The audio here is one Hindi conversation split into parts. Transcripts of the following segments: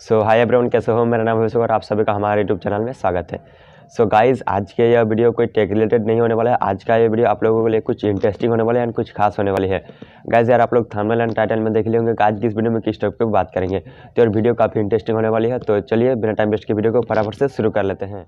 सो हाय एवरीवन कैसे हो मेरा नाम है और आप सभी का हमारे यूट्यूब चैनल में स्वागत है सो so गाइज आज के यह वीडियो कोई टेक रिलेटेड नहीं होने वाला है आज का ये वीडियो आप लोगों के लिए कुछ इंटरेस्टिंग होने वाला है एंड कुछ खास होने वाली है गाइज यार आप लोग थर्मल एंड टाइटल में देख लेंगे आज की इस वीडियो में किस टॉपिक पर बात करेंगे तो यार वीडियो काफ़ी इंटरेस्टिंग होने वाली है तो चलिए बिना टाइम वेस्ट के वीडियो को फटाफट से शुरू कर लेते हैं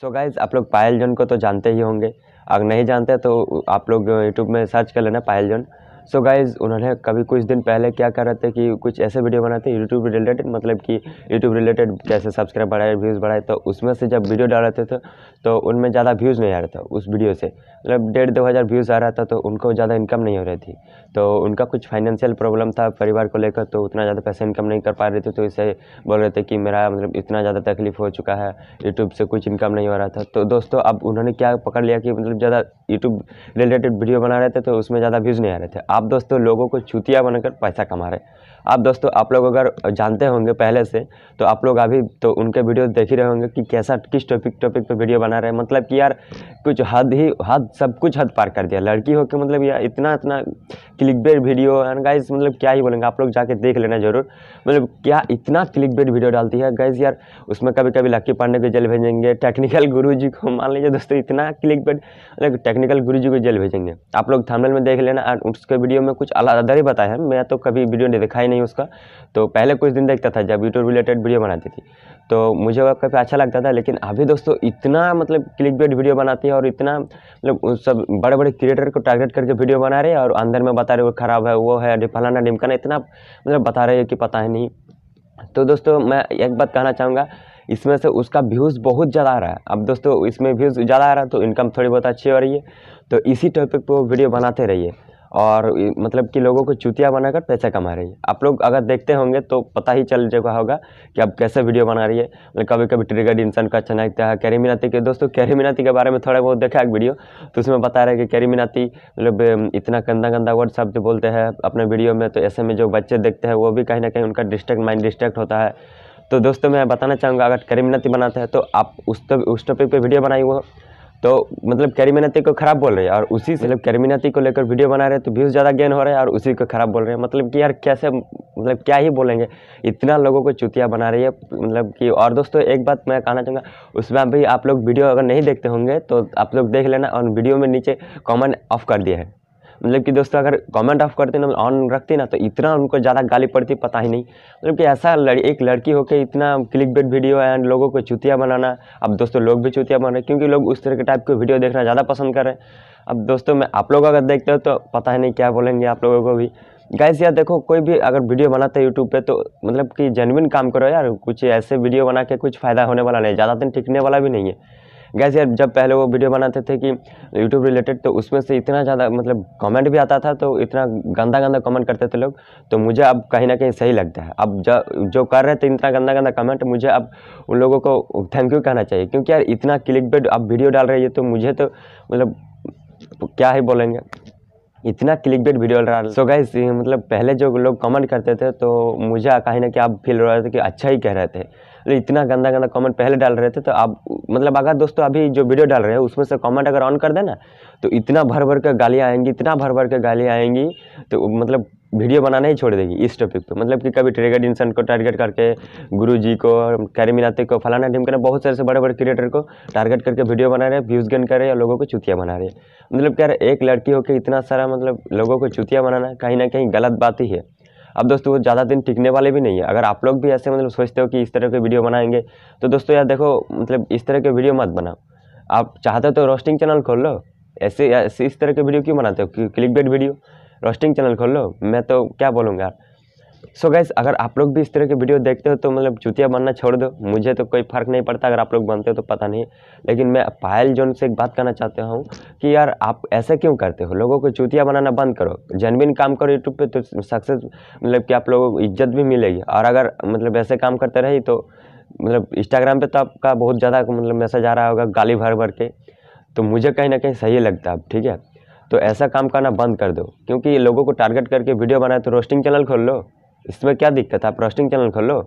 सो so गाइज आप लोग पायल जोन को तो जानते ही होंगे अगर नहीं जानते तो आप लोग यूट्यूब में सर्च कर लेना Payal zone so so guys उन्होंने कभी कुछ दिन पहले क्या कर रहे थे कि कुछ ऐसे वीडियो बनाते हैं यूट्यूब रिलेटेड मतलब कि यूट्यूब रिलेटेड कैसे सब्सक्राइब बढ़ाए व्यूज़ बढ़ाए तो उसमें से जब वीडियो डाल रहे थे तो, तो उनमें ज़्यादा व्यूज़ नहीं आ रहा था उस वीडियो से मतलब डेढ़ दो हज़ार व्यूज़ आ रहा था तो उनको ज़्यादा इनकम नहीं हो रही थी तो उनका कुछ फाइनेंशियल प्रॉब्लम था परिवार को लेकर तो उतना ज़्यादा पैसा इनकम नहीं कर पा रहे थे तो इससे बोल रहे थे कि मेरा मतलब इतना ज़्यादा तकलीफ़ हो चुका है यूट्यूब से कुछ इनकम नहीं हो रहा था तो दोस्तों अब उन्होंने क्या पकड़ लिया कि मतलब ज़्यादा यूट्यूब रिलेटेड वीडियो बना रहे थे तो उसमें ज़्यादा व्यूज़ नहीं आ रहे थे आप दोस्तों लोगों को चूतिया बनकर पैसा कमा रहे आप दोस्तों आप लोग अगर जानते होंगे पहले से तो आप लोग अभी तो उनके वीडियो देख ही रहे होंगे कि कैसा किस टॉपिक टॉपिक पर वीडियो बना रहे हैं मतलब कि यार कुछ हद ही हद सब कुछ हद पार कर दिया लड़की हो के मतलब यार इतना इतना click bait video and guys मतलब क्या ही बोलेंगे आप लोग जाके देख लेना जरूर मतलब क्या इतना क्लिक बेट वीडियो डालती है गाइज यार उसमें कभी कभी लक्की पांडे को जल भेजेंगे टेक्निकल गुरु जी को मान लीजिए दोस्तों इतना क्लिक बेट मतलब टेक्निकल गुरु जी को जेल भेजेंगे आप लोग थामनेल में देख लेना उसके वीडियो में कुछ अदर ही बताया है मैं तो कभी वीडियो नहीं दिखाई नहीं उसका तो पहले कुछ दिन देखता था जब यूट्यूब रिलेटेड वीडियो बनाती थी तो मुझे वह काफ़ी अच्छा लगता था लेकिन अभी दोस्तों इतना मतलब क्लिक बेट वीडियो बनाती है और इतना मतलब सब बड़े बड़े क्रिएटर को टारगेट करके वीडियो बना रहे हैं और अंदर में बता रहे वो खराब है वो है फलाना ढिमकाना इतना मतलब बता रहे हैं कि पता है नहीं तो दोस्तों मैं एक बात कहना चाहूँगा इसमें से उसका व्यूज़ बहुत ज़्यादा आ रहा है अब दोस्तों इसमें व्यूज़ ज़्यादा आ रहा है तो इनकम थोड़ी बहुत अच्छी हो रही है तो इसी टॉपिक पर वीडियो बनाते रहिए और मतलब कि लोगों को चुतिया बनाकर पैसा कमा रही है आप लोग अगर देखते होंगे तो पता ही चल जगह होगा कि अब कैसे वीडियो बना रही है मतलब कभी कभी ट्रिगर इंसान का अच्छा लगता है कैरी मिनाती के दोस्तों कैरी मिनाती के बारे में थोड़ा बहुत देखा एक वीडियो तो उसमें बता रहे कि कैरी मिनाती मतलब इतना गंदा गंदा वर्ड शब्द बोलते हैं अपने वीडियो में तो ऐसे में जो बच्चे देखते हैं वो भी कहीं ना कहीं उनका डिस्ट्रैक्ट माइंड डिस्ट्रैक्ट होता है तो दोस्तों मैं बताना चाहूँगा अगर करी मेहनती बनाता है तो आप उस तो, उस टॉपिक पे वीडियो बनाई हो तो मतलब कैरी मेहनती को खराब बोल रहे हैं और उसी से मतलब कैरी मेहनती को लेकर वीडियो बना रहे हैं तो व्यूज़ ज़्यादा गेन हो रहे हैं और उसी को खराब बोल रहे हैं मतलब कि यार कैसे मतलब क्या ही बोलेंगे इतना लोगों को चुतिया बना रही है मतलब कि और दोस्तों एक बात मैं कहना चाहूँगा उसमें भी आप लोग वीडियो अगर नहीं देखते होंगे तो आप लोग देख लेना और वीडियो में नीचे कॉमेंट ऑफ कर दिए हैं मतलब कि दोस्तों अगर कमेंट ऑफ करते ना ऑन मतलब रखते ना तो इतना उनको ज़्यादा गाली पड़ती पता ही नहीं मतलब कि ऐसा लड़, एक लड़की होकर इतना क्लिक बेट वीडियो एंड लोगों को चुतिया बनाना अब दोस्तों लोग भी चुतिया बन रहे क्योंकि लोग उस तरह के टाइप के वीडियो देखना ज़्यादा पसंद कर रहे हैं अब दोस्तों मैं आप लोग अगर देखते हो तो पता ही नहीं क्या बोलेंगे आप लोगों को भी गैस यार देखो कोई भी अगर वीडियो बनाते हैं यूट्यूब पे तो मतलब कि जेनविन काम करो यार कुछ ऐसे वीडियो बना के कुछ फ़ायदा होने वाला नहीं ज़्यादा दिन टिकने वाला भी नहीं है गैस यार जब पहले वो वीडियो बनाते थे कि यूट्यूब रिलेटेड तो उसमें से इतना ज़्यादा मतलब कमेंट भी आता था तो इतना गंदा गंदा कमेंट करते थे लोग तो मुझे अब कहीं ना कहीं सही लगता है अब जो जो कर रहे थे इतना गंदा गंदा कमेंट मुझे अब उन लोगों को थैंक यू कहना चाहिए क्योंकि यार इतना क्लिक बेड अब वीडियो डाल रही है तो मुझे तो मतलब क्या ही बोलेंगे इतना क्लिक बेट वीडियो डाल सो गाइस मतलब पहले जो लोग कमेंट करते थे तो मुझे कहीं ना कहीं आप फील हो रहा था कि अच्छा ही कह रहे थे इतना गंदा गंदा कमेंट पहले डाल रहे थे तो आप मतलब अगर दोस्तों अभी जो वीडियो डाल रहे हैं उसमें से कमेंट अगर ऑन कर देना तो इतना भर भर के गालियाँ आएंगी इतना भर भर के गालियाँ आएंगी तो मतलब वीडियो बनाना ही छोड़ देगी इस टॉपिक पे मतलब कि कभी ट्रेगेड इंसान को टारगेट करके गुरु जी को कैरी मिनाते को फलाना टीम करना बहुत सारे से बड़े बड़े क्रिएटर को टारगेट करके वीडियो बना रहे हैं व्यूज़ गेन कर रहे हैं लोगों को चुतिया बना रहे हैं मतलब क्या एक लड़की होकर इतना सारा मतलब लोगों को चुतिया बनाना कहीं ना कहीं गलत बात ही है अब दोस्तों ज़्यादा दिन टिकने वाले भी नहीं है अगर आप लोग भी ऐसे मतलब सोचते हो कि इस तरह के वीडियो बनाएंगे तो दोस्तों यार देखो मतलब इस तरह के वीडियो मत बनाओ आप चाहते हो तो रोस्टिंग चैनल खोल लो ऐसे ऐसे इस तरह के वीडियो क्यों बनाते हो click bait video roasting channel खोल लो मैं तो क्या बोलूँगा यार सो so गैस अगर आप लोग भी इस तरह के वीडियो देखते हो तो मतलब चुतिया बनना छोड़ दो मुझे तो कोई फ़र्क नहीं पड़ता अगर आप लोग बनते हो तो पता नहीं लेकिन मैं पायल जोन से एक बात करना चाहता हूँ कि यार आप ऐसा क्यों करते हो लोगों को चुतिया बनाना बंद करो जेनविन काम करो यूट्यूब पर तो सक्सेस मतलब कि आप लोगों को इज्जत भी मिलेगी और अगर मतलब ऐसे काम करते रहे तो मतलब इंस्टाग्राम पर तो आपका बहुत ज़्यादा मतलब मैसेज आ रहा होगा गाली भर भर के तो मुझे कहीं ना कहीं सही लगता है ठीक है तो ऐसा काम करना बंद कर दो क्योंकि लोगों को टारगेट करके वीडियो बनाए तो रोस्टिंग चैनल खोल लो इसमें क्या दिक्कत है आप रोस्टिंग चैनल खोलो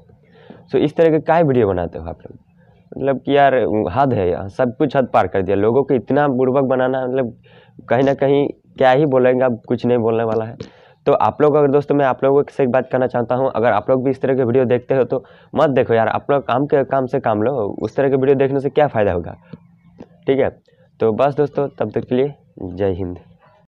सो इस तरह के का वीडियो बनाते हो आप लोग मतलब कि यार हद है यार सब कुछ हद पार कर दिया लोगों को इतना बुड़बक बनाना मतलब कहीं ना कहीं क्या ही बोलेंगे अब कुछ नहीं बोलने वाला है तो आप लोग अगर दोस्तों मैं आप लोगों से एक बात करना चाहता हूँ अगर आप लोग भी इस तरह के वीडियो देखते हो तो मत देखो यार आप लोग काम के काम से काम लो उस तरह के वीडियो देखने से क्या फ़ायदा होगा ठीक है तो बस दोस्तों तब तक के लिए जय हिंद